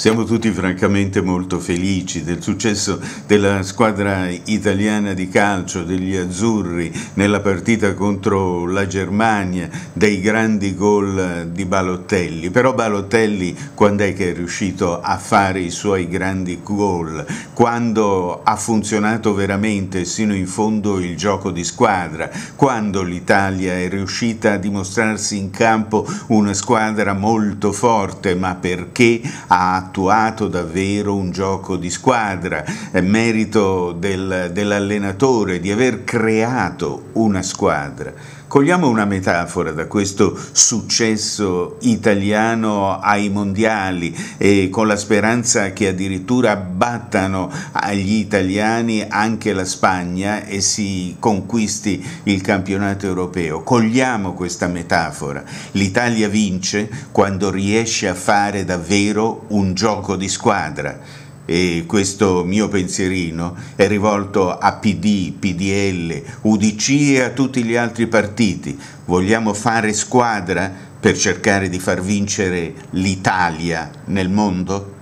Siamo tutti francamente molto felici del successo della squadra italiana di calcio, degli azzurri nella partita contro la Germania, dei grandi gol di Balotelli. Però Balotelli quando è che è riuscito a fare i suoi grandi gol? Quando ha funzionato veramente sino in fondo il gioco di squadra? Quando l'Italia è riuscita a dimostrarsi in campo una squadra molto forte, ma perché ha attaccato? attuato davvero un gioco di squadra, è merito del, dell'allenatore di aver creato una squadra. Cogliamo una metafora da questo successo italiano ai mondiali e con la speranza che addirittura battano agli italiani anche la Spagna e si conquisti il campionato europeo. Cogliamo questa metafora. L'Italia vince quando riesce a fare davvero un gioco di squadra e questo mio pensierino è rivolto a PD, PDL, UDC e a tutti gli altri partiti. Vogliamo fare squadra per cercare di far vincere l'Italia nel mondo?